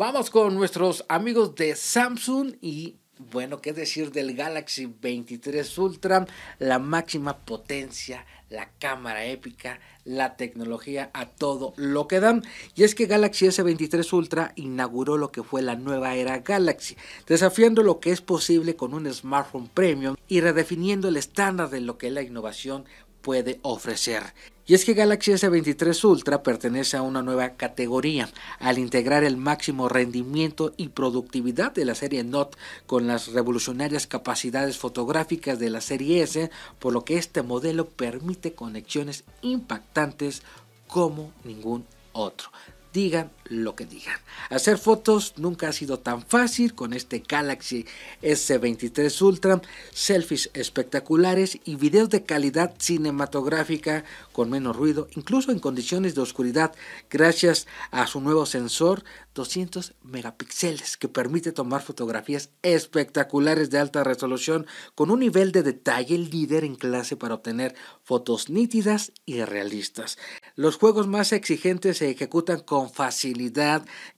Vamos con nuestros amigos de Samsung y bueno, qué decir del Galaxy 23 Ultra, la máxima potencia, la cámara épica, la tecnología a todo lo que dan. Y es que Galaxy S23 Ultra inauguró lo que fue la nueva era Galaxy, desafiando lo que es posible con un smartphone premium y redefiniendo el estándar de lo que es la innovación puede ofrecer. Y es que Galaxy S23 Ultra pertenece a una nueva categoría al integrar el máximo rendimiento y productividad de la serie Note con las revolucionarias capacidades fotográficas de la serie S, por lo que este modelo permite conexiones impactantes como ningún otro. Digan lo que digan. Hacer fotos nunca ha sido tan fácil con este Galaxy S23 Ultra, selfies espectaculares y videos de calidad cinematográfica con menos ruido, incluso en condiciones de oscuridad, gracias a su nuevo sensor 200 megapíxeles que permite tomar fotografías espectaculares de alta resolución con un nivel de detalle líder en clase para obtener fotos nítidas y realistas. Los juegos más exigentes se ejecutan con facilidad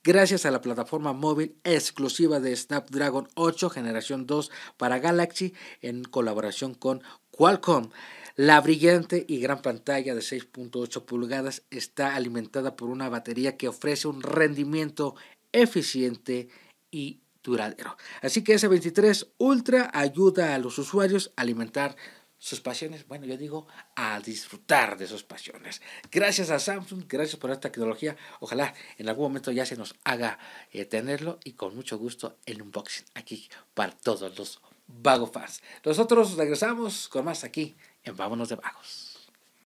gracias a la plataforma móvil exclusiva de Snapdragon 8 generación 2 para Galaxy en colaboración con Qualcomm. La brillante y gran pantalla de 6.8 pulgadas está alimentada por una batería que ofrece un rendimiento eficiente y duradero. Así que S23 Ultra ayuda a los usuarios a alimentar sus pasiones, bueno, yo digo a disfrutar de sus pasiones. Gracias a Samsung, gracias por esta tecnología. Ojalá en algún momento ya se nos haga eh, tenerlo y con mucho gusto el unboxing aquí para todos los Vago Fans. Nosotros regresamos con más aquí en Vámonos de Vagos.